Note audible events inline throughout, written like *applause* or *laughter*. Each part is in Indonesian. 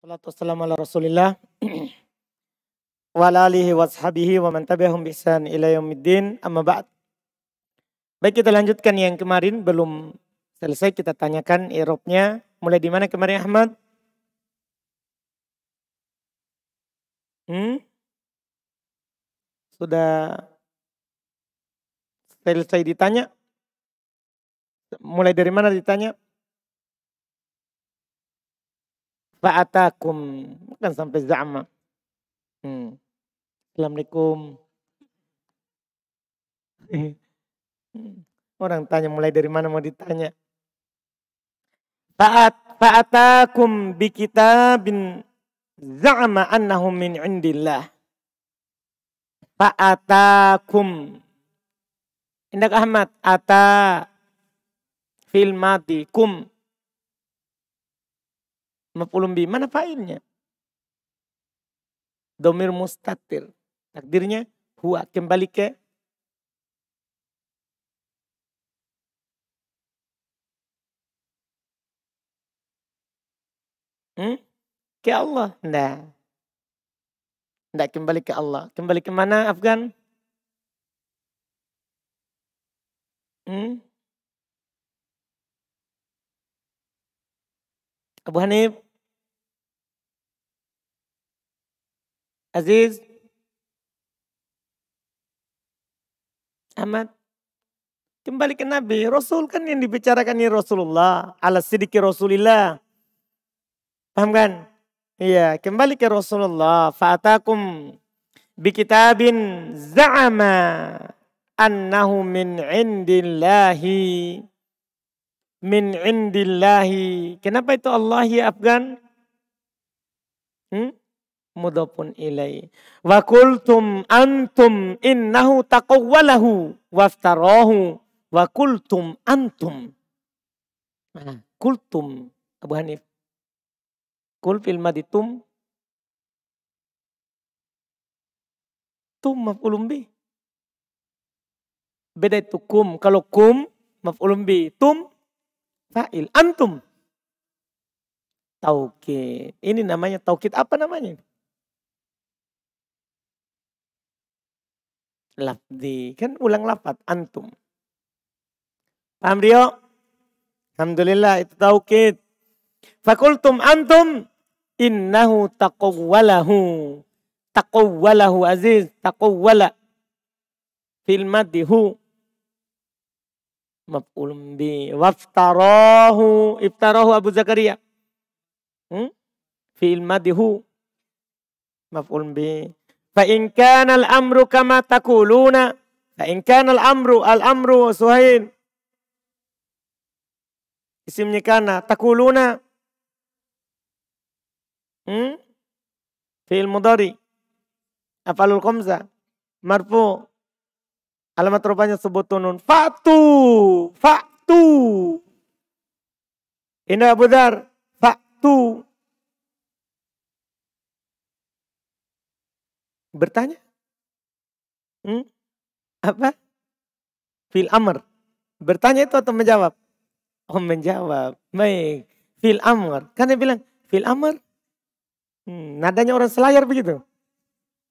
Salatu wassalamu ala rasulillah *clears throat* wa alihi wa sahbihi wa man tabi'ahum bihsan ila yaumiddin amma ba'd. Baik kita lanjutkan yang kemarin belum selesai kita tanyakan Eropnya mulai di mana kemarin Ahmad? Hmm? Sudah selesai ditanya? Mulai dari mana ditanya? fa'atakum bukan sampai za'ma. Hmm. Assalamualaikum. Hmm. Orang tanya mulai dari mana mau ditanya. Fa'at fa'atakum bi kitabin zama annahum min indillah. Fa'atakum. Indah Ahmad, ata fil kum Maf'ulun bi mana fa'ilnya? Domir mustatir. Takdirnya huwa kembali ke hmm? ke Allah. Nah. Tidak kembali ke Allah. Kembali ke mana Afgan? Hmm? Abu Hanif, Aziz, Ahmad, kembali ke Nabi. Rasul kan yang dibicarakan ini Rasulullah. Ala sidiki Rasulillah. Paham kan? Iya, kembali ke Rasulullah. Fa'atakum bikitabin za'ama annahu min indillahi min indillahi. Kenapa itu Allah ya Afgan? Hmm? Mudapun ilai. Wa kultum antum innahu taqawwalahu waftarahu. Wa kultum antum. Mana? Kultum Abu Hanif. Kul fil maditum. Tum maf'ulum bi. Beda itu kum. Kalau kum maf'ulum bi. Tum Fa'il. Antum. Taukid. Ini namanya taukid apa namanya? Lafdi. Kan ulang lafat. Antum. Paham Rio? Alhamdulillah itu taukid. Fakultum antum innahu taqawwalahu. Taqawwalahu aziz. Taqawwala. Filmadihu maf'ulun bi waftarahu iftarahu Abu Zakaria hmm? fi'il madihu maf'ulun bi fa in kana al-amru kama taquluna fa in kana al-amru al-amru suhail isimnya kana takuluna hmm? fi'il afalul qamza marfu Alamat rupanya Tunun Faktu. Faktu. Indah Abu Dar. Faktu. Bertanya. Hmm? Apa? Fil amr. Bertanya itu atau menjawab? Oh menjawab. Baik. Fil amr. Kan dia bilang fil amr. Hmm, nadanya orang selayar begitu.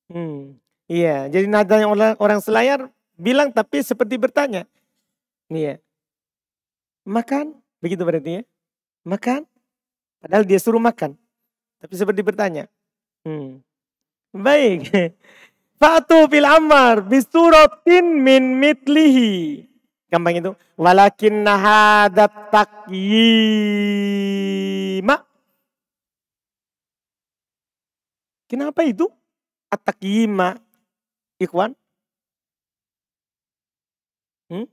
Hmm, iya, jadi nadanya orang, orang selayar Bilang tapi seperti bertanya. Nih ya. Makan. Begitu berarti ya. Makan. Padahal dia suruh makan. Tapi seperti bertanya. Hmm. Baik. *laughs* Fatu fil amar bisurotin min mitlihi. Gampang itu. Walakin nahadat takyima. Kenapa itu? At-takyima. Ikhwan, Hmm?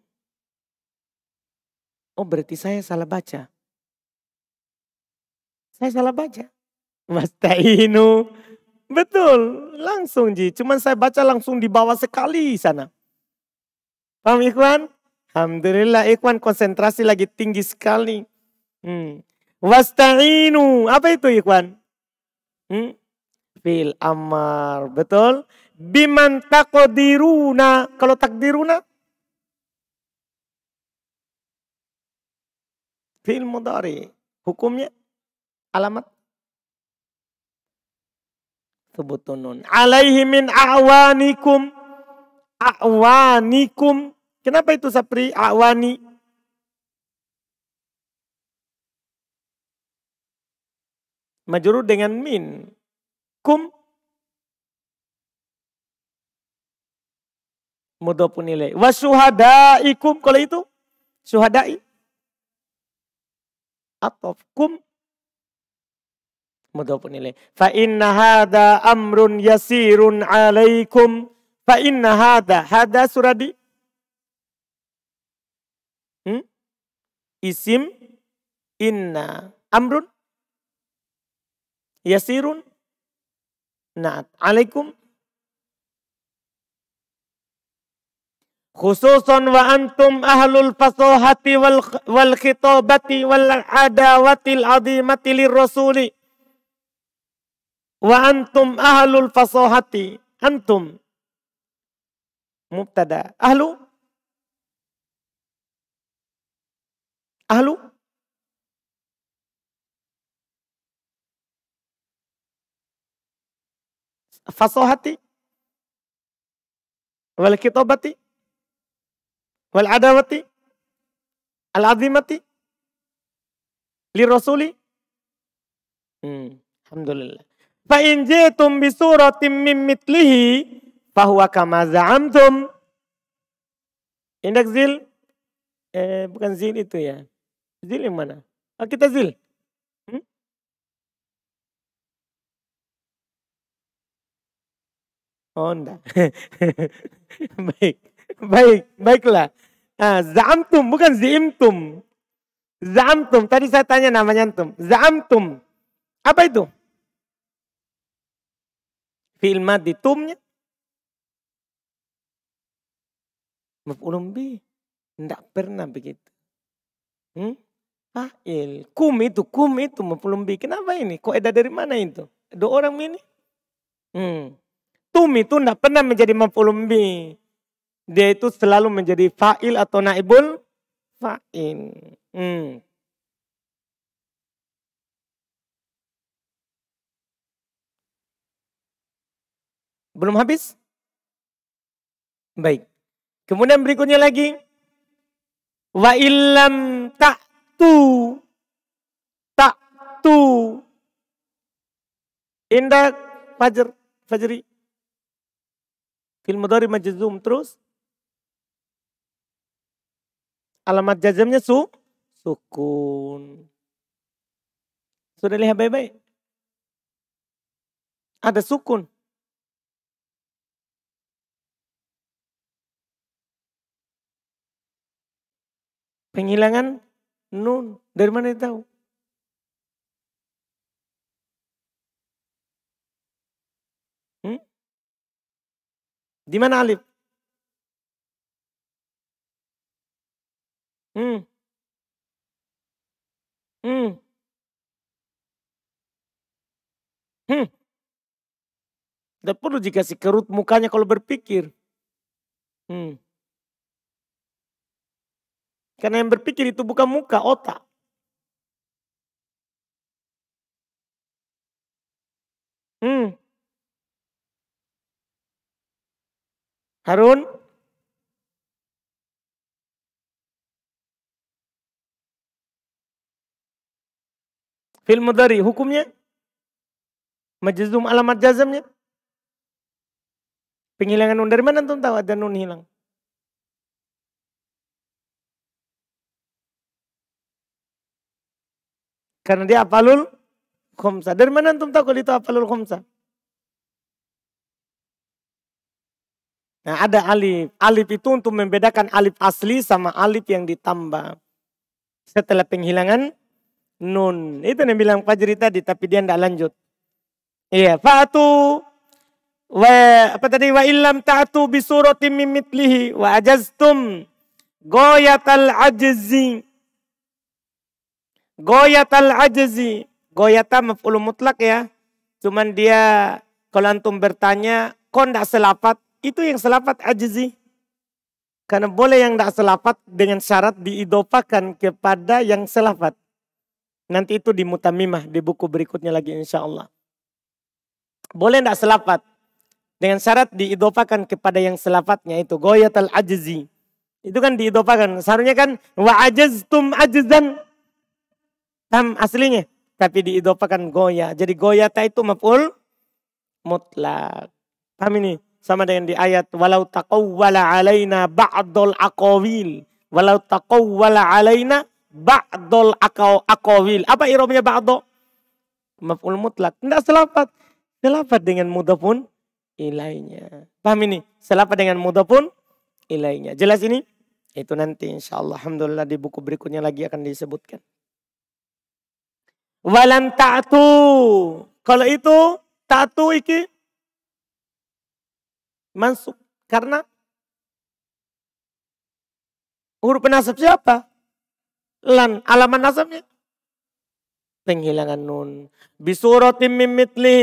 Oh berarti saya salah baca. Saya salah baca. was-tainu, Betul, langsung Ji. Cuman saya baca langsung di bawah sekali sana. Paham Ikhwan? Alhamdulillah Ikhwan konsentrasi lagi tinggi sekali. Hmm. Wasta'inu. Apa itu Ikhwan? Hmm? Fil amar. Betul? Biman takodiruna. Kalau takdiruna fil mudari. Hukumnya alamat sebutunun. Alaihi min a'wanikum. A'wanikum. Kenapa itu sapri a'wani? Majrur dengan min. Kum. mudah ilaih. wasuhadaikum Kalau itu suhadai atofkum mudah penilai. Fa inna hada amrun yasirun alaikum. Fa inna hada. Hada suradi. Hmm? Isim inna amrun yasirun. Nah, alaikum khususon wa antum ahlul fasohati wal, khitobati wal ada watil adi azimati lirrasuli wa antum ahlul fasohati antum mubtada ahlu ahlu fasohati wal khitobati wal adawati al li rasuli hmm. alhamdulillah fa in jaitum bi suratin mim mitlihi huwa kama za'amtum indak zil eh, bukan zil itu ya zil yang mana ah, kita zil hmm? oh enggak *laughs* baik baik baiklah Ah, Zamtum bukan Zimtum, Zamtum. tadi saya tanya namanya antum. Zamtum. Apa itu? Fi'il madhi tumnya. Maf'ulun bi. Tidak pernah begitu. Hmm? Fa'il. Ah, kum itu, kum itu maf'ulun bi. Kenapa ini? Kok ada dari mana itu? Ada orang ini? Hmm. Tum itu tidak pernah menjadi maf'ulun bi dia itu selalu menjadi fa'il atau naibul fa'il. Hmm. Belum habis? Baik. Kemudian berikutnya lagi. Wa illam tak tu Indah Fajr. Fajri. Film mudari majizum terus. Alamat jazamnya su sukun. Sudah lihat baik-baik? Ada sukun. Penghilangan nun. Dari mana dia tahu? Hmm? Di mana alif? Mm. Mm. Hmm. Hmm. Hmm. Tidak perlu dikasih kerut mukanya kalau berpikir. Hmm. Karena yang berpikir itu bukan muka, otak. Hmm. Harun, Fil mudari hukumnya? Majzum alamat jazamnya? Penghilangan nun dari mana tuh tahu ada nun hilang? Karena dia apalul khumsa. Dari mana antum tahu kalau itu apalul khomsa? Nah ada alif. Alif itu untuk membedakan alif asli sama alif yang ditambah. Setelah penghilangan nun. Itu yang bilang Fajri tadi, tapi dia tidak lanjut. Iya, fatu wa apa tadi wa illam ta'tu bi suratin min wa ajaztum goyatal ajzi goyatal ajzi goyata maf'ul mutlak ya cuman dia kalau antum bertanya kok ndak selapat itu yang selapat ajzi karena boleh yang ndak selapat dengan syarat diidopakan kepada yang selapat Nanti itu di mutamimah di buku berikutnya lagi insya Allah. Boleh tidak selafat? Dengan syarat diidopakan kepada yang selafatnya itu. Goyatal ajzi. Itu kan diidopakan. Seharusnya kan wa ajaztum ajzan. Tam aslinya. Tapi diidopakan goya. Jadi goyata itu maf'ul mutlak. Paham ini? Sama dengan di ayat walau taqawwala alaina ba'dul aqawil. Walau taqawwala alaina ba'dol akau akawil. Apa irobnya ba'do? Maf'ul mutlak. Tidak selapat. Selapat dengan mudah pun ilainya. Paham ini? Selapat dengan mudah pun ilainya. Jelas ini? Itu nanti insya Allah. Alhamdulillah di buku berikutnya lagi akan disebutkan. Walam ta'tu. Kalau itu ta'tu iki masuk. Karena huruf penasab siapa? lan alaman nasabnya Tenghilangan nun bisuratin min Walakin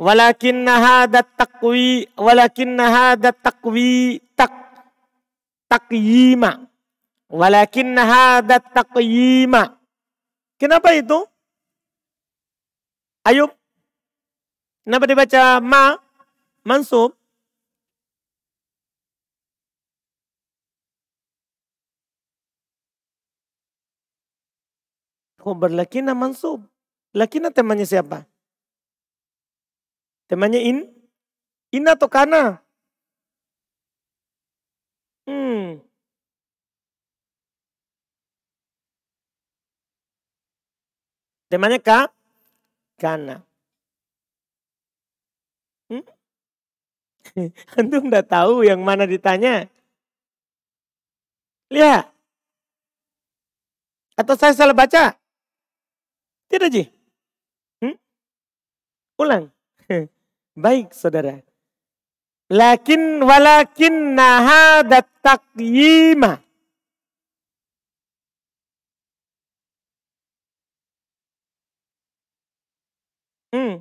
walakinna hadha taqwi walakin hadha taqwi tak takyima Walakin nahada takyima kenapa itu Ayub kenapa dibaca ma mansub khobar lakina mansub. Lakina temannya siapa? Temannya in? In atau kana? Hmm. Temannya ka? Kana. Hmm? Antum udah tahu yang mana ditanya? Lihat. Atau saya salah baca? Tidak, iya Ji. Hmm? Ulang. *laughs* Baik, saudara. Lakin walakin nahadat taqyima. Hmm.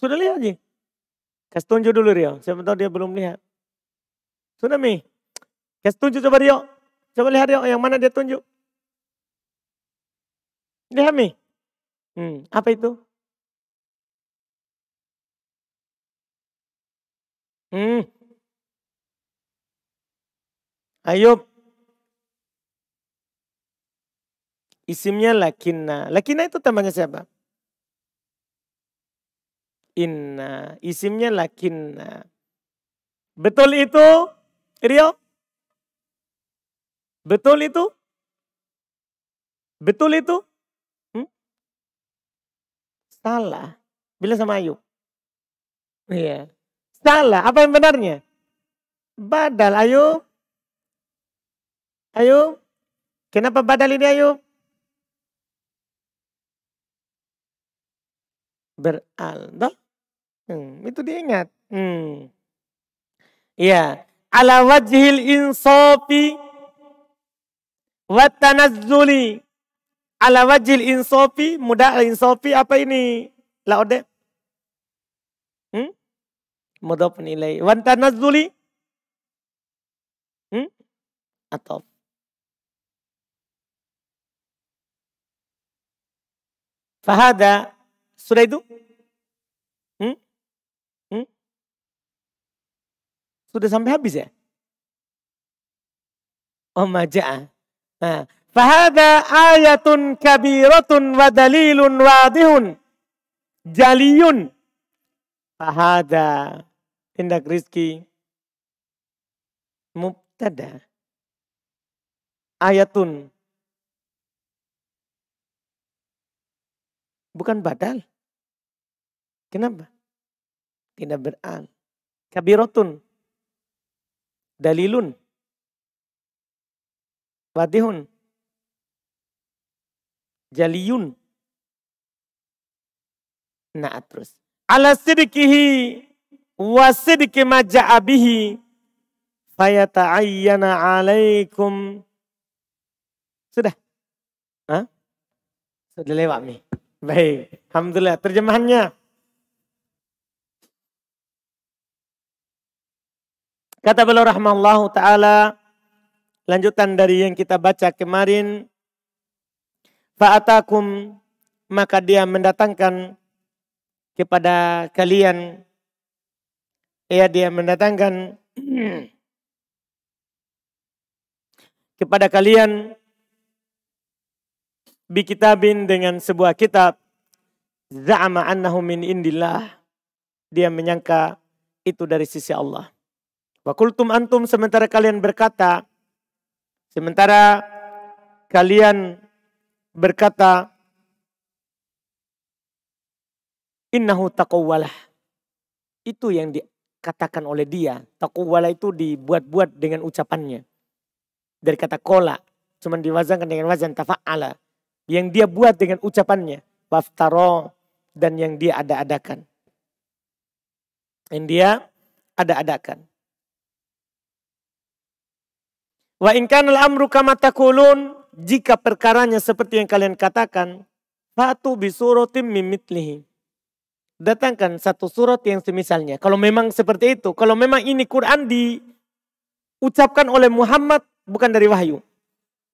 Sudah lihat, Ji? Kasih tunjuk dulu, Rio. Siapa tahu dia belum lihat. Sudah, Mi? Kasih tunjuk coba, Rio. Coba lihat, Rio. Yang mana dia tunjuk. Lihat, Mi. Hmm, apa itu? Hmm. Ayub. Isimnya lakinna. Lakinna itu temannya siapa? Inna. Isimnya lakinna. Betul itu, Rio? Betul itu? Betul itu? Salah. Bilang sama Ayub. Iya. Salah. Apa yang benarnya? Badal Ayub. Ayub. Kenapa badal ini Ayub? Beraldo, Hmm, itu diingat. Hmm. Iya. Ala wajhil insofi wa Ala wajil insopi muda insopi apa ini? Laode. Hmm? mudah penilai Wan nazuli Hmm? Atau Fahada. Sudah itu? Hmm? Hmm? Sudah sampai habis ya? Oh maja'ah. Nah, Fahada ayatun kabiratun wa dalilun wadihun. Jaliyun. Fahada. Tindak rizki. Mubtada. Ayatun. Bukan badal. Kenapa? Tidak beral. Kabirotun, Dalilun. Wadihun Jaliyun. Nah terus. Ala sidikihi wa sidiki maja'abihi ta'ayyana alaikum. Sudah? Hah? Sudah lewat nih. Baik. Alhamdulillah. Terjemahannya. Kata beliau rahmatullah ta'ala. Lanjutan dari yang kita baca kemarin. Fa'atakum maka dia mendatangkan kepada kalian ya dia mendatangkan *clears throat* kepada kalian bikitabin dengan sebuah kitab za'ama annahu min indillah dia menyangka itu dari sisi Allah wa kultum antum sementara kalian berkata sementara kalian berkata, Innahu taqawwalah. Itu yang dikatakan oleh dia. Taqawwalah itu dibuat-buat dengan ucapannya. Dari kata kola. Cuman diwazankan dengan wazan tafa'ala. Yang dia buat dengan ucapannya. Waftaro. Dan yang dia ada-adakan. Yang dia ada-adakan. Wa in amru kama takulun jika perkaranya seperti yang kalian katakan, fatu bisurotim mimitlihi. Datangkan satu surat yang semisalnya. Kalau memang seperti itu, kalau memang ini Quran diucapkan oleh Muhammad bukan dari wahyu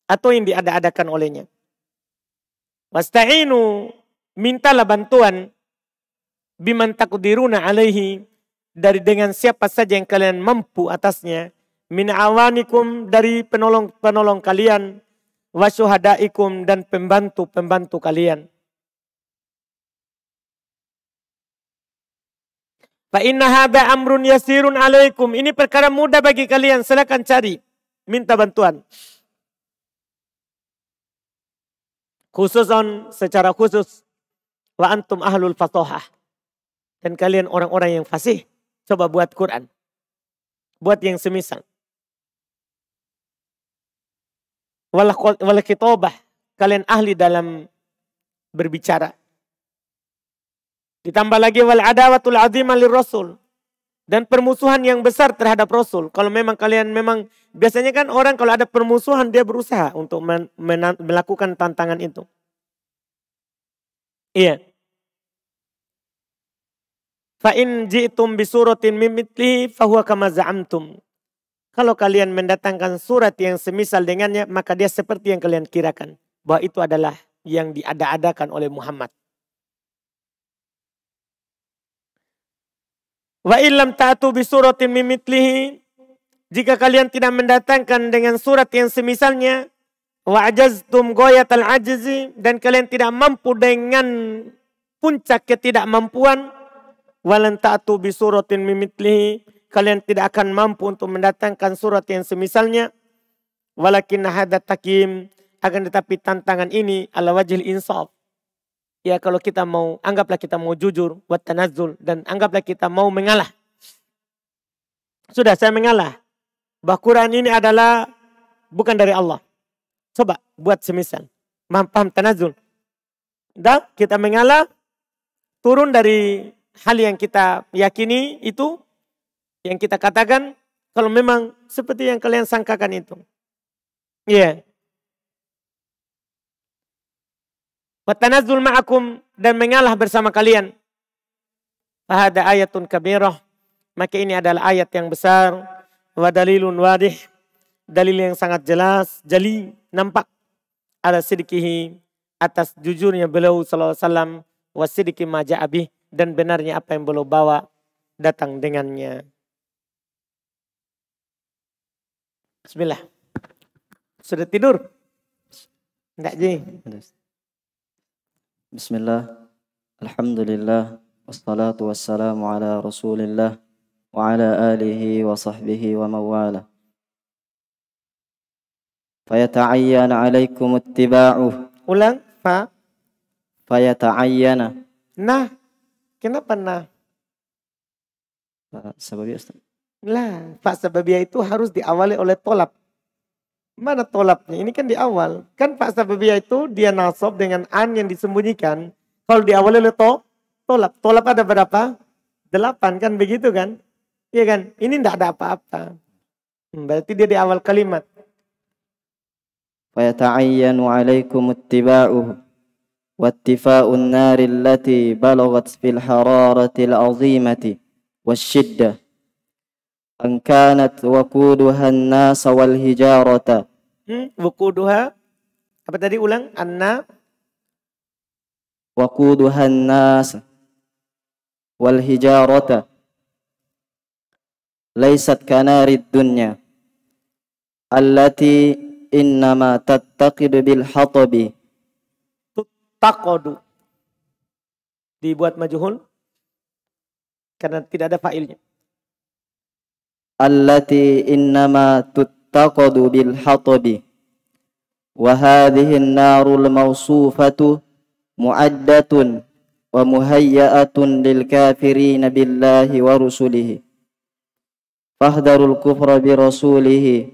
atau yang diada-adakan olehnya. Wasta'inu mintalah bantuan biman takdiruna alaihi dari dengan siapa saja yang kalian mampu atasnya min awanikum dari penolong-penolong kalian wasuhadaikum dan pembantu-pembantu kalian. Fa inna hadha amrun yasirun alaikum. Ini perkara mudah bagi kalian. Silakan cari. Minta bantuan. Khusus on secara khusus. Wa antum ahlul fatohah. Dan kalian orang-orang yang fasih. Coba buat Quran. Buat yang semisal. walakitobah. Kalian ahli dalam berbicara. Ditambah lagi wal adawatul azimah rasul dan permusuhan yang besar terhadap Rasul. Kalau memang kalian memang biasanya kan orang kalau ada permusuhan dia berusaha untuk men, men, melakukan tantangan itu. Iya. Fa in ji'tum bi mimitli fahuwa kama za'amtum. Kalau kalian mendatangkan surat yang semisal dengannya, maka dia seperti yang kalian kirakan. Bahwa itu adalah yang diada-adakan oleh Muhammad. Wa illam ta'atu bi mimitlihi. Jika kalian tidak mendatangkan dengan surat yang semisalnya. Wa ajaztum goyat al ajzi. Dan kalian tidak mampu dengan puncak ketidakmampuan. Walan ta'atu bi suratin mimitlihi kalian tidak akan mampu untuk mendatangkan surat yang semisalnya. Walakin hadat takim akan tetapi tantangan ini ala wajil insaf. Ya kalau kita mau, anggaplah kita mau jujur, buat tanazul, dan anggaplah kita mau mengalah. Sudah saya mengalah. Bahwa Quran ini adalah bukan dari Allah. Coba buat semisal. Paham tanazul. Dan kita mengalah turun dari hal yang kita yakini itu yang kita katakan kalau memang seperti yang kalian sangkakan itu. Ya. Yeah. Watanazul ma'akum dan mengalah bersama kalian. Ada ayatun kabirah. Maka ini adalah ayat yang besar. Wa dalilun wadih. Dalil yang sangat jelas. Jali nampak. ada sidikihi. Atas jujurnya beliau sallallahu alaihi wasallam. Wasidiki Dan benarnya apa yang beliau bawa datang dengannya. Bismillah. Sudah tidur? Enggak, Ji. Bismillah. Alhamdulillah. Wassalatu wassalamu ala rasulillah. Wa ala alihi wa sahbihi wa mawala. Fayata'ayyana alaikum ittiba'uh. Ulang, Fa. Fayata'ayyana. Nah, kenapa nah? Sebabnya Ustaz. Lah, Pak Sababiyah itu harus diawali oleh tolap. Mana tolapnya? Ini kan di awal. Kan Pak Sababiyah itu dia nasob dengan an yang disembunyikan. Kalau diawali oleh to, tolap. Tolap ada berapa? Delapan kan begitu kan? Iya kan? Ini tidak ada apa-apa. Hmm, berarti dia di awal kalimat. ويتعين عليكم اتباعه واتفاء النار التي بلغت في الحرارة العظيمة والشدة an kanat waquduha an-nas wal hijarata hmm, wakuduha apa tadi ulang anna wakuduha an-nas wal hijarata laisat kanari dunya allati innama tattaqidu bil hatabi tattaqadu dibuat majhul karena tidak ada failnya allati innama tuttaqadu bil hatabi wa hadhihi an-narul mawsufatu mu'addatun wa muhayya'atun lil kafirin billahi wa rusulihi fahdharul kufra bi rasulihi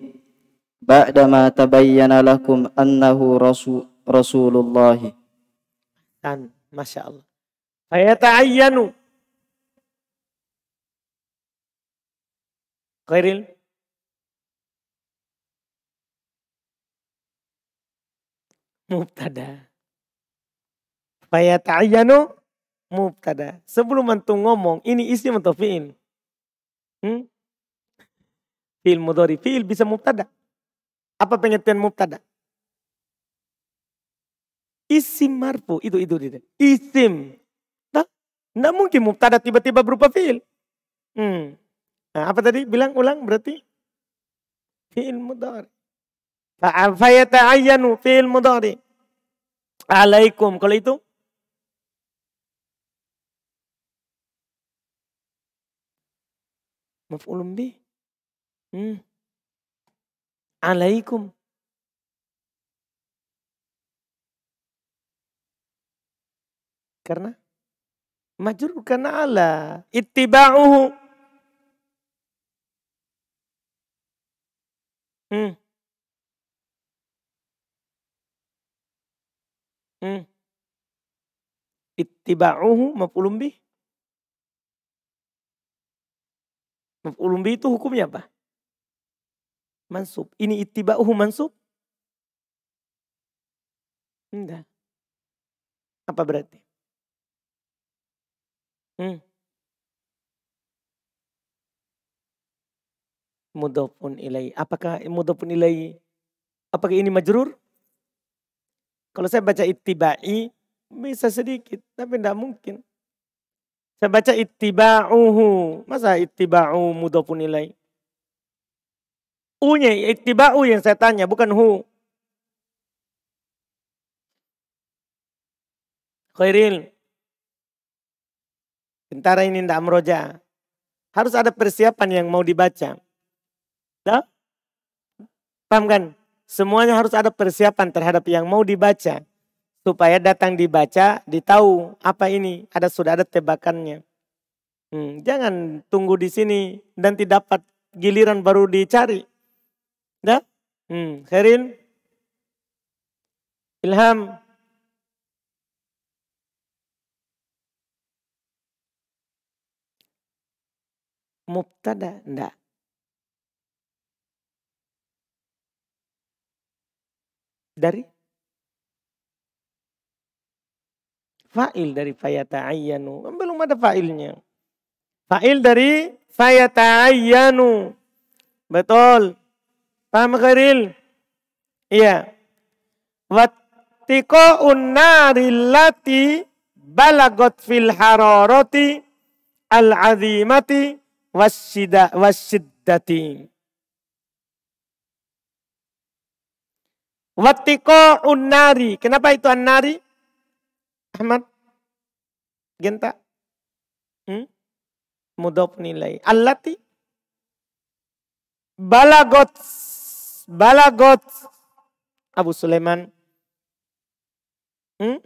ba'dama tabayyana lakum annahu rasulullah masyaallah fayata'ayyanu غير mubtada. Fayata'ayyanu mubtada. Sebelum mantung ngomong, ini isim atau fi'il? Hmm? Fi'il mudhari. Fi'il bisa mubtada. Apa pengertian mubtada? Isim marfu. Itu, itu, itu. Isim. Nah, mungkin mubtada tiba-tiba berupa fi'il. Hmm. Nah, apa tadi bilang ulang berarti? Fi'il mudhari. Fa'afayata'ayyanu fi'il mudhari. Alaikum. Kalau itu? Maf'ulun bih. Hmm. Alaikum. Karena? Majur karena ala. Ittiba'uhu Mmm. Mmm. Ittiba'uhu maf'ulun bih? itu hukumnya apa? Mansub. Ini ittiba'uhu mansub? Enggak. Apa berarti? Hmm. mudofun ilai. Apakah mudofun ilai? Apakah ini majrur? Kalau saya baca ittibai bisa sedikit, tapi tidak mungkin. Saya baca ittiba'uhu. Masa ittiba'u mudofun ilai? U-nya, ittiba'u yang saya tanya, bukan hu. Khairil. Tentara ini tidak meroja. Harus ada persiapan yang mau dibaca. Nah? Paham kan? Semuanya harus ada persiapan terhadap yang mau dibaca. Supaya datang dibaca, ditahu apa ini. Ada Sudah ada tebakannya. Hmm, jangan tunggu di sini dan tidak dapat giliran baru dicari. Nah? Hmm, Herin? Ilham? Mubtada? Enggak. dari fa'il dari fayata'ayyanu. Kan belum ada fa'ilnya. Fa'il dari fayata'ayyanu. Betul. Paham Khairil? Iya. Wattiqa'un nari lati balagot fil hararati al-azimati wassiddati. Watiko unari. Kenapa itu anari? Ahmad? Genta? Hmm? Mudop nilai. Allati? Balagot. Balagot. Abu Sulaiman. Hmm?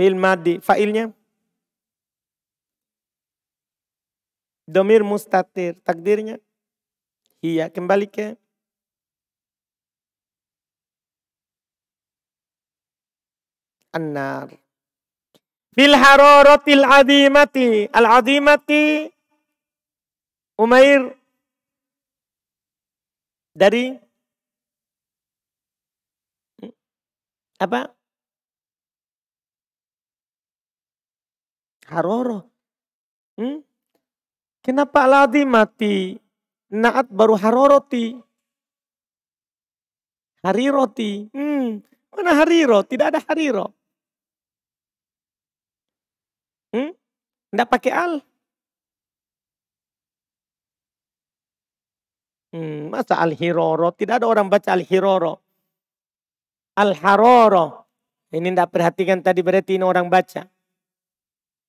Fil madi. Failnya? Domir mustatir. Takdirnya? Iya. Kembali ke? annar. Bil hararatil adimati Al adimati Umair dari apa? Haroro. Hmm? Kenapa al mati? Naat baru haroroti. roti Hmm. Mana hari roti? Tidak ada hari roti. Hmm? Nggak pakai al. Hmm, masa al-hiroro? Tidak ada orang baca al-hiroro. Al-haroro. Ini tidak perhatikan tadi berarti ini orang baca.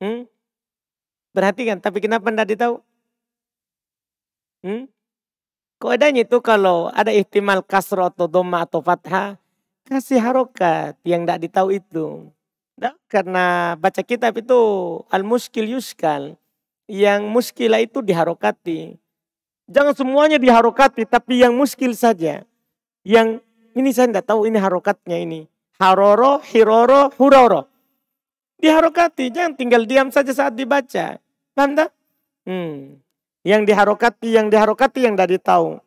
Hmm? Perhatikan, tapi kenapa tidak ditahu? Hmm? ada itu kalau ada ihtimal kasro atau doma atau fathah, kasih harokat yang tidak ditahu itu. Nah, karena baca kitab itu al-muskil yuskal. Yang muskilah itu diharokati. Jangan semuanya diharokati, tapi yang muskil saja. Yang ini saya tidak tahu ini harokatnya ini. Haroro, hiroro, huroro. Diharokati, jangan tinggal diam saja saat dibaca. Paham Hmm. Yang diharokati, yang diharokati, yang dari tahu.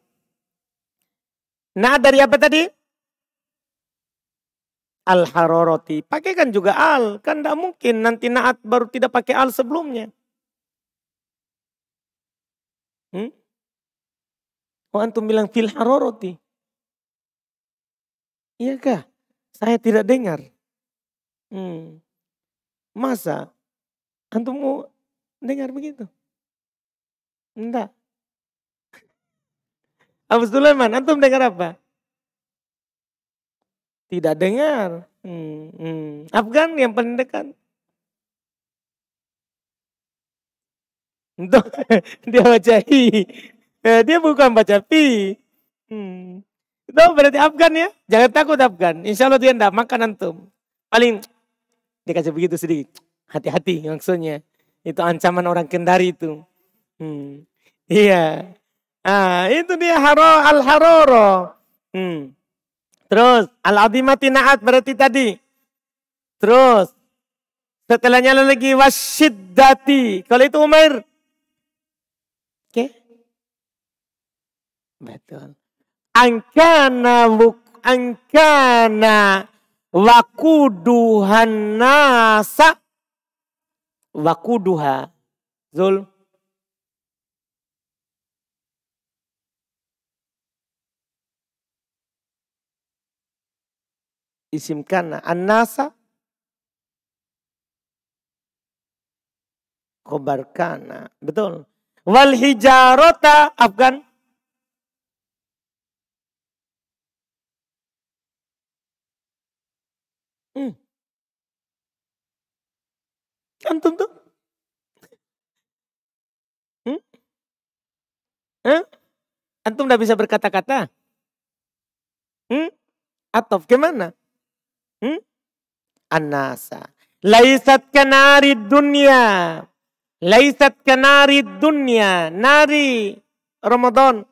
Nah dari apa tadi? al-haroroti. pakai kan juga al. Kan tidak mungkin nanti naat baru tidak pakai al sebelumnya. Hmm? Oh antum bilang fil haroroti. Iya kah? Saya tidak dengar. Hmm. Masa? Antum mau dengar begitu? Enggak. *laughs* Abu Sulaiman, antum dengar apa? Tidak dengar. Hmm, hmm. Afgan yang paling dekat. Untuk *laughs* dia baca i. Eh, dia bukan baca pi. Hmm. Itu berarti Afgan ya. Jangan takut Afgan. Insya Allah dia tidak makan antum. Paling dia kasih begitu sedikit. Hati-hati maksudnya. Itu ancaman orang kendari itu. Hmm. Iya. Ah, itu dia haro al haroro. Hmm. Terus, al-azimati na'at berarti tadi. Terus, setelahnya lagi wasyiddati. Kalau itu Umar, Oke. Okay. Betul. Angkana wuk, angkana wakuduhan nasa wakuduha. Zulm. isimkan anasa nah, kobarkana. Nah, betul. Wal hijarota Afgan. Hmm. Antum tuh. Hmm? Hmm? Antum udah bisa berkata-kata? Hmm? Atau gimana? Hmm? Anasa. Laisat kanari dunia. Laisat kanari dunia. Nari. Ramadan.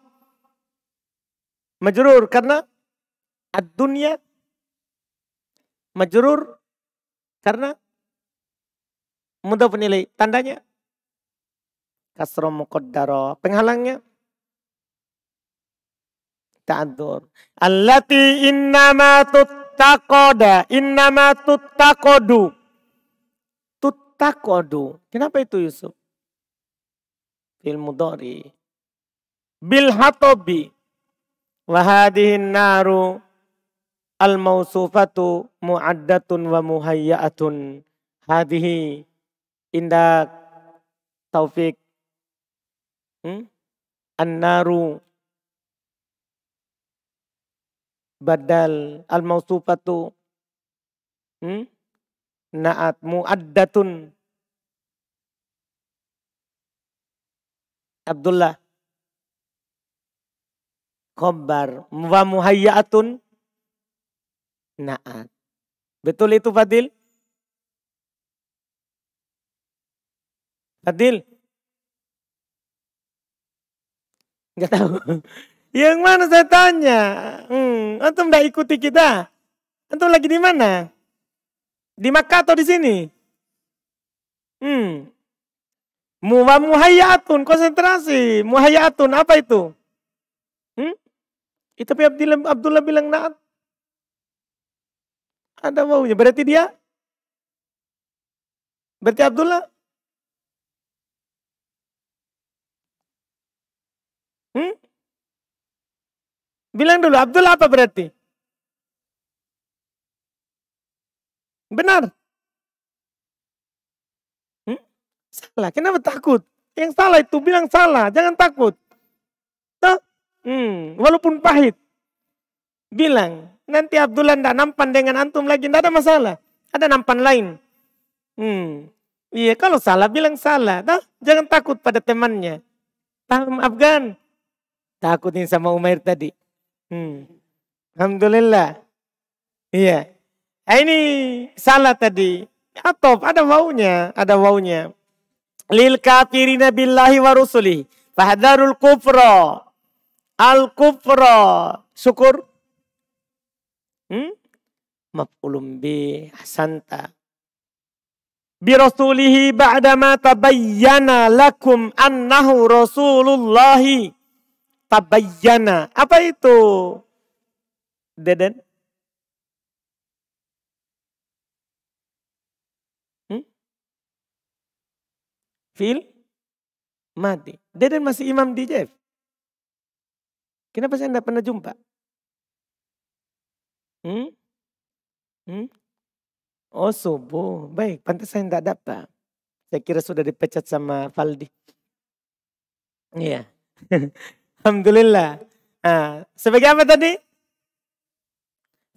Majrur karena ad dunia, Majrur karena mudah penilai. Tandanya. Kasro muqaddaro. Penghalangnya. Ta'adur. Allati innama tut tutakoda Innama tutakodu tutakodu Kenapa itu Yusuf? Fil bilhatobi Bil hatobi. Wahadihin naru al mausufatu muaddatun wa muhayyatun hadihi inda taufik hmm? an-naru badal al mausufatu hmm? naat muaddatun Abdullah khobar wa muhayyaatun naat betul itu Fadil Fadil nggak tahu *laughs* Yang mana saya tanya? Hmm, antum tidak ikuti kita? Antum lagi di mana? Di Makkah atau di sini? Hmm. Muwa muhayyatun, konsentrasi. Muhayyatun, apa itu? Hmm? Itu Abdullah bilang naat. Ada wawunya. Berarti dia? Berarti Abdullah? Hmm? Bilang dulu, Abdul apa berarti? Benar. Hmm? Salah, kenapa takut? Yang salah itu bilang salah, jangan takut. Tuh. Hmm, walaupun pahit. Bilang, nanti Abdullah tidak nampan dengan antum lagi, tidak ada masalah. Ada nampan lain. Hmm. Iya, kalau salah bilang salah. Tuh. Jangan takut pada temannya. Paham Afgan? Takutin sama Umair tadi. Hmm. Alhamdulillah. Iya. Nah, ini salah tadi. Atop ada waunya, ada waunya. Lil kafirina billahi wa rusulih. Fahdarul kufra. Al kufra. Syukur. Hmm? Maf'ulun bi hasanta. Bi rasulihi ba'dama tabayyana lakum annahu rasulullahi tabayyana. Apa itu? Deden? Hmm? Fil? Mati. Deden masih imam di Jeff. Kenapa saya tidak pernah jumpa? Hmm? Hmm? Oh subuh. Baik, pantas saya tidak dapat. Saya kira sudah dipecat sama Valdi. Iya. Yeah. *laughs* Alhamdulillah. Nah, sebagai apa tadi?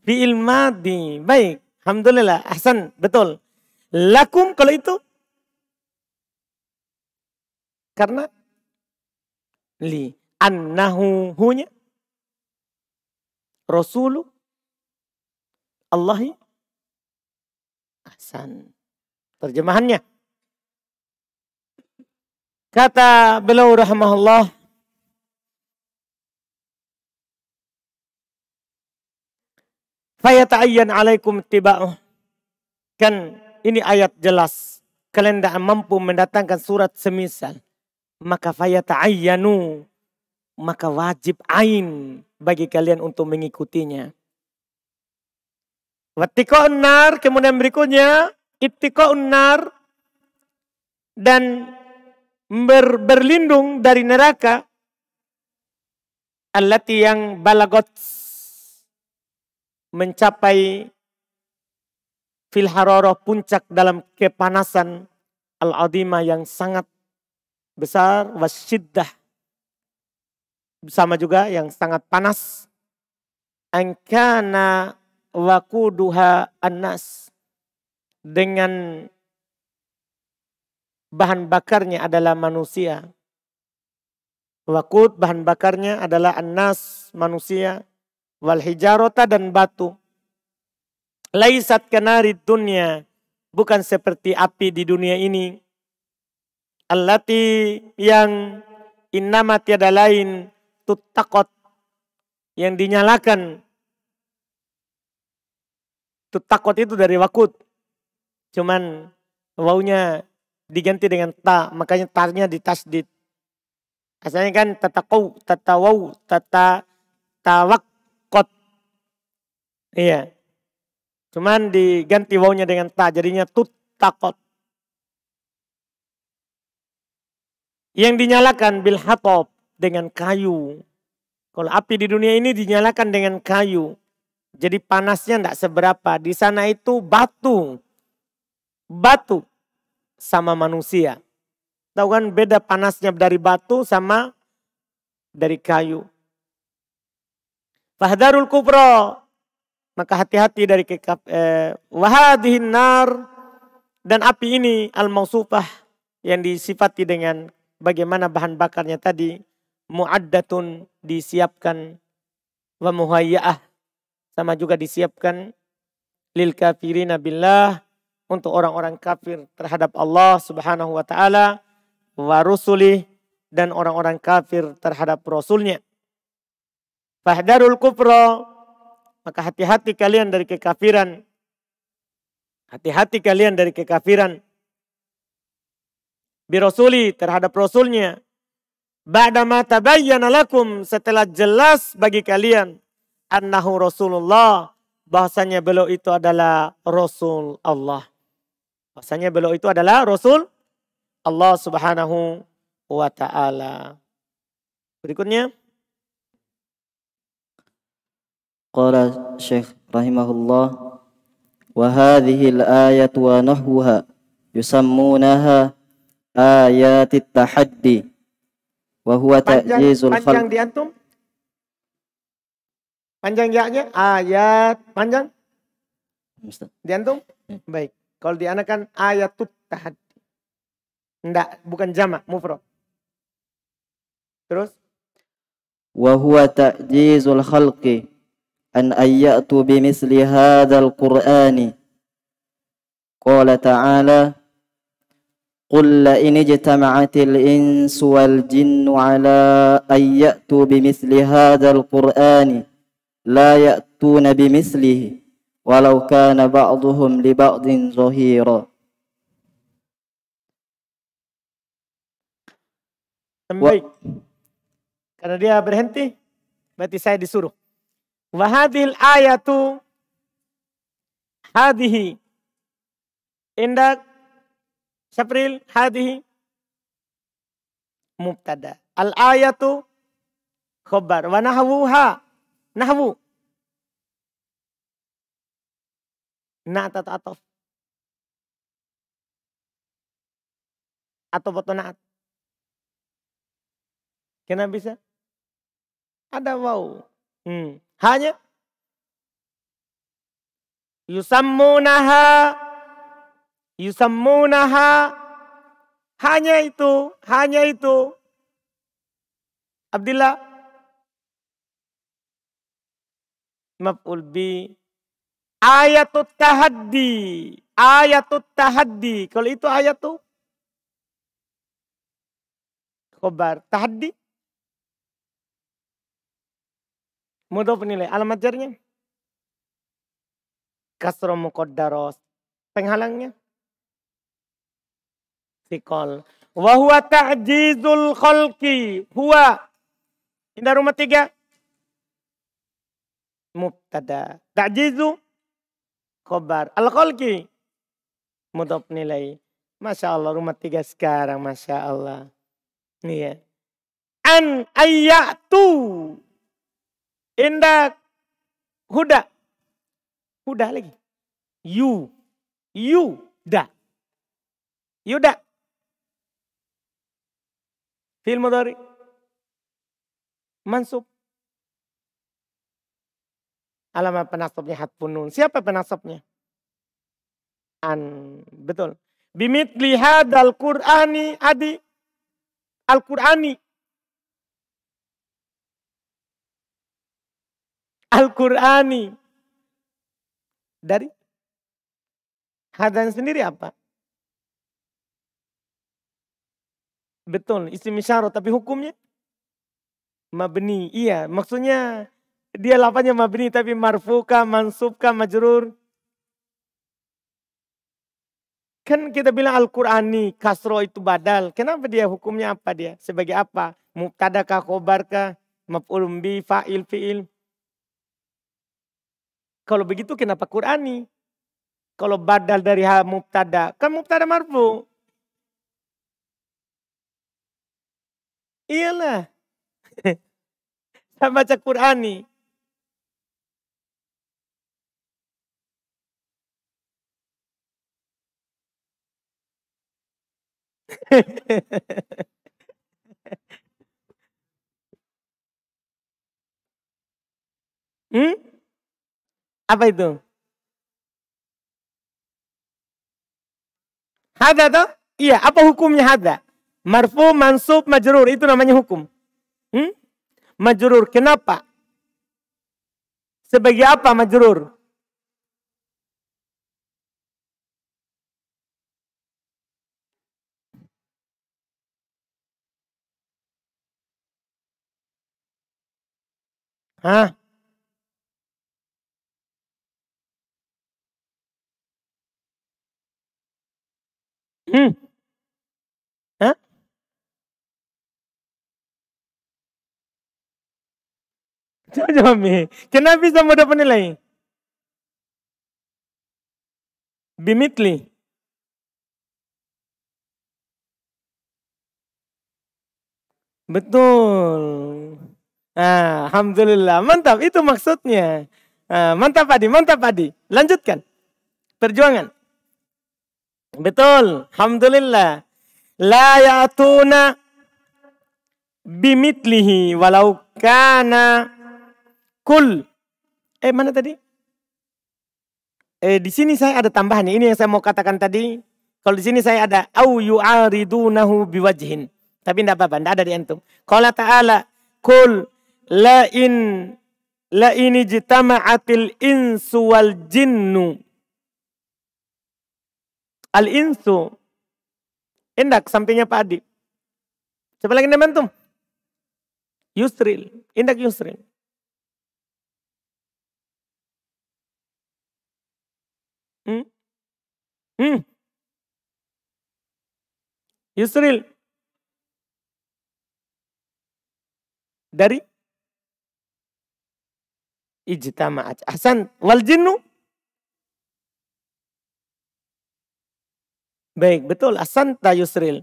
Fi'il madi. Baik. Alhamdulillah. Ahsan. Betul. Lakum kalau itu. Karena li annahu hunya rasulu Allahi ahsan. Terjemahannya. Kata beliau rahmahullah. Fayata'ayyan alaikum tiba'uh. Kan ini ayat jelas. Kalian tidak mampu mendatangkan surat semisal. Maka fayata'ayyanu. Maka wajib ain bagi kalian untuk mengikutinya. Watiko'un nar. Kemudian berikutnya. Ittiko'un nar. Dan ber, berlindung dari neraka. Allati yang balagot mencapai filharoroh puncak dalam kepanasan al-azimah yang sangat besar wasyiddah sama juga yang sangat panas angkana wakuduha anas dengan bahan bakarnya adalah manusia wakud bahan bakarnya adalah anas manusia wal hijarota dan batu. Laisat kenari dunia bukan seperti api di dunia ini. Allati yang innama tiada lain tutakot yang dinyalakan. Tutakot itu dari wakut. Cuman waunya diganti dengan ta, makanya tarnya ditasdid. Asalnya kan tatakau, tatawau, tata tawak Iya. Cuman diganti wawnya dengan ta jadinya takot. Yang dinyalakan bil dengan kayu. Kalau api di dunia ini dinyalakan dengan kayu. Jadi panasnya tidak seberapa. Di sana itu batu. Batu sama manusia. Tahu kan beda panasnya dari batu sama dari kayu. Fahdarul kubro maka hati-hati dari kekap eh, nar dan api ini al-mausufah yang disifati dengan bagaimana bahan bakarnya tadi muaddatun disiapkan wa muhayyaah sama juga disiapkan lil kafirina billah untuk orang-orang kafir terhadap Allah Subhanahu wa taala wa rusulih dan orang-orang kafir terhadap rasulnya. Fahdarul kufra maka hati-hati kalian dari kekafiran. Hati-hati kalian dari kekafiran. Birosuli terhadap Rasulnya. Ba'da ma tabayyana lakum setelah jelas bagi kalian. Annahu Rasulullah. Bahasanya beliau itu adalah Rasul Allah. Bahasanya beliau itu adalah Rasul Allah subhanahu wa ta'ala. Berikutnya. Qala Syekh rahimahullah wa hadhihi al-ayat wa nahwaha yusammunaha ayatit tahaddi wa huwa ta'jizul khalq. Panjang diantum? Panjang ya-nya ayat panjang? Ustaz. Diantum? Hmm. Baik. Kalau di anak kan ayatut tahaddi. Enggak, bukan jamak, mufrad. Terus wa huwa ta'jizul khalqi أن أن يأتوا بمثل هذا القرآن قال تعالى قل لئن اجتمعت الإنس والجن على أن يأتوا بمثل هذا القرآن لا يأتون بمثله ولو كان بعضهم لبعض ظهيرا Baik. Karena dia berhenti, berarti saya disuruh. Wahadil ayatu hadihi. Indak sapril hadihi mubtada. Al ayatu khobar. Wa ha. Nahwu. Na'atat atof. Atau boto na'at. Kenapa bisa? Ada wow. Hmm. Hanya yusammunaha yusammunaha hanya itu, hanya itu. Abdillah maf'ul bi ayatut tahaddi ayatut tahaddi kalau itu ayat tuh khobar tahaddi Mudah nilai alamat jarnya. Kasro muqaddaros. Penghalangnya. Sikol. Wahuwa ta'jizul khalqi. Huwa. Indah rumah tiga. Mubtada. Ta'jizu. Khobar. Al-khalqi. mudah nilai. Masya Allah rumah tiga sekarang. Masya Allah. Iya. An ayatu Inda huda. Huda lagi. Yu. Yuda. Yuda. Fil mudhari. Mansub. Alamat penasobnya hat punun. Siapa penasobnya? An. Betul. Bimit lihat al Qur'ani adi. Al-Qur'ani Al-Qur'ani. Dari hadan sendiri apa? Betul, isim isyarat tapi hukumnya mabni. Iya, maksudnya dia lapannya mabni tapi marfuka, mansubka, majrur. Kan kita bilang Al-Qur'ani, kasro itu badal. Kenapa dia hukumnya apa dia? Sebagai apa? Mubtada kah, khobar kah, bi, fa'il, fi'il? Kalau begitu kenapa Qur'ani? Kalau badal dari hal mubtada, kan mubtada marfu. Iyalah. *laughs* Saya baca Qur'ani. *laughs* hmm? Apa itu? Hada toh? Iya, apa hukumnya hada? Marfu, mansub, majrur, itu namanya hukum. Hmm? Majrur, kenapa? Sebagai apa majrur? Hah? Hmm. Hah? जो में kenapa bisa समोड अपने लाई Bimitli. Betul. Ah, Alhamdulillah, mantap. Itu maksudnya. Ah, mantap Padi, mantap Padi. Lanjutkan. Perjuangan. Betul. Alhamdulillah. La ya'tuna bimitlihi walau kana kul. Eh mana tadi? Eh di sini saya ada tambahan. Ini yang saya mau katakan tadi. Kalau di sini saya ada au yu'aridunahu biwajhin. Tapi tidak apa-apa, tidak ada di antum. Qala ta'ala kul la in la ini jitama'atil insu wal jinnu Al-insu. Indak sampingnya padi. Siapa lagi nemen tuh? Yusril. Indak Yusril. Hmm? Hmm? Yusril. Dari ijtama'at. Ahsan. Wal jinnu Baik, betul. Asanta Yusril.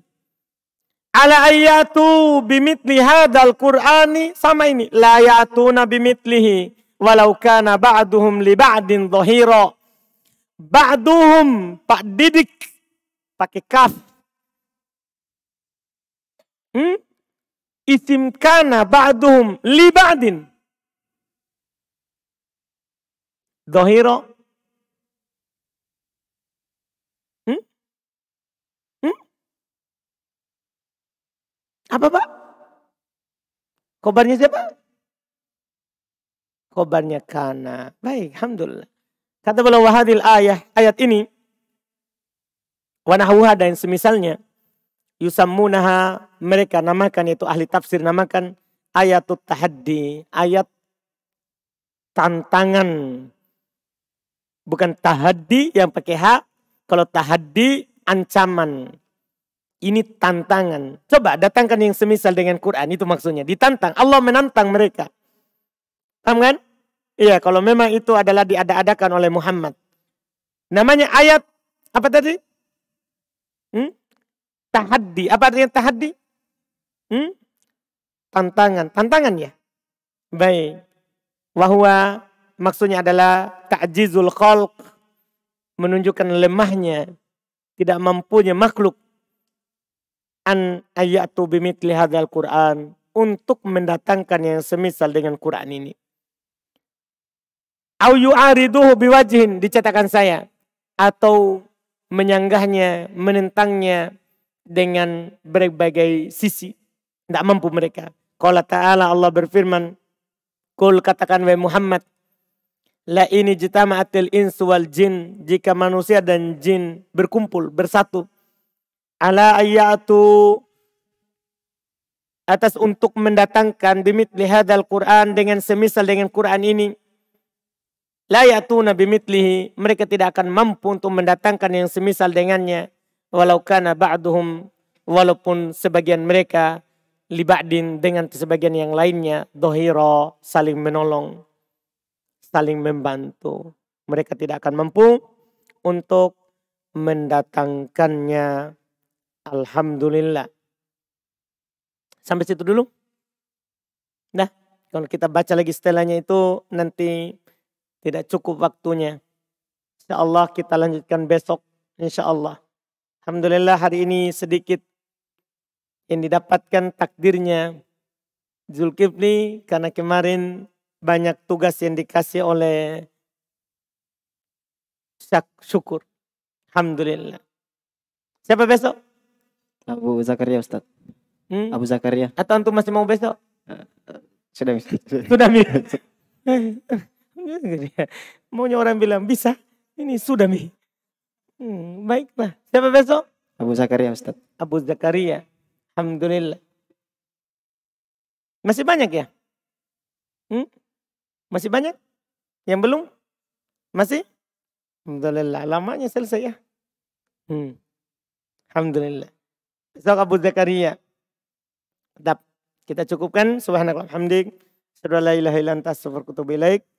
Ala ayatu bimitli hadal Qur'ani. Sama ini. La yatuna bimitlihi. Walau kana ba'duhum li ba'din zahira. Ba'duhum. Pak didik. Pakai kaf. Hmm? Isim kana ba'duhum li ba'din. Zahira Apa Pak? Kobarnya siapa? Kobarnya Kana. Baik, Alhamdulillah. Kata beliau wahadil ayah, ayat ini. Wanahuha dan semisalnya. Yusammunaha mereka namakan, yaitu ahli tafsir namakan. Ayatut tahaddi, ayat tantangan. Bukan tahaddi yang pakai hak. Kalau tahaddi, ancaman ini tantangan. Coba datangkan yang semisal dengan Quran. Itu maksudnya. Ditantang. Allah menantang mereka. Paham kan? Iya, kalau memang itu adalah diada-adakan oleh Muhammad. Namanya ayat apa tadi? Hmm? Tahaddi. Apa artinya tahaddi? Hmm? Tantangan. Tantangan ya? Baik. Wahwa maksudnya adalah ta'jizul khalq. Menunjukkan lemahnya. Tidak mampunya makhluk an ayatu bimitli hadal Qur'an untuk mendatangkan yang semisal dengan Quran ini. Au yu'ariduhu biwajhin dicetakan saya atau menyanggahnya, menentangnya dengan berbagai sisi. Tidak mampu mereka. Kalau ta'ala Allah berfirman, Kul katakan wa Muhammad, La ini jitama'atil insu wal jin, jika manusia dan jin berkumpul, bersatu, ala ayatu atas untuk mendatangkan bimit al Quran dengan semisal dengan Quran ini. nabi mitlihi Mereka tidak akan mampu untuk mendatangkan yang semisal dengannya. Walau karena ba'duhum. Walaupun sebagian mereka liba'din dengan sebagian yang lainnya. Dohiro saling menolong. Saling membantu. Mereka tidak akan mampu untuk mendatangkannya. Alhamdulillah. Sampai situ dulu. Nah, kalau kita baca lagi setelahnya itu nanti tidak cukup waktunya. Insya Allah kita lanjutkan besok. Insya Allah. Alhamdulillah hari ini sedikit yang didapatkan takdirnya Zulkifli karena kemarin banyak tugas yang dikasih oleh syak syukur. Alhamdulillah. Siapa besok? Abu Zakaria Ustaz. Hmm? Abu Zakaria. Atau antum masih mau besok? Sudah bisa. Sudah bisa. Maunya orang bilang bisa. Ini sudah mi. Hmm, baiklah. Siapa besok? Abu Zakaria Ustaz. Abu Zakaria. Alhamdulillah. Masih banyak ya? Hmm? Masih banyak? Yang belum? Masih? Alhamdulillah. Lamanya selesai ya. Hmm. Alhamdulillah. Sok Abu Zakaria. Tetap kita cukupkan Subhanallah. Alhamdulillah. Sudah an la ilaha illa ilaik.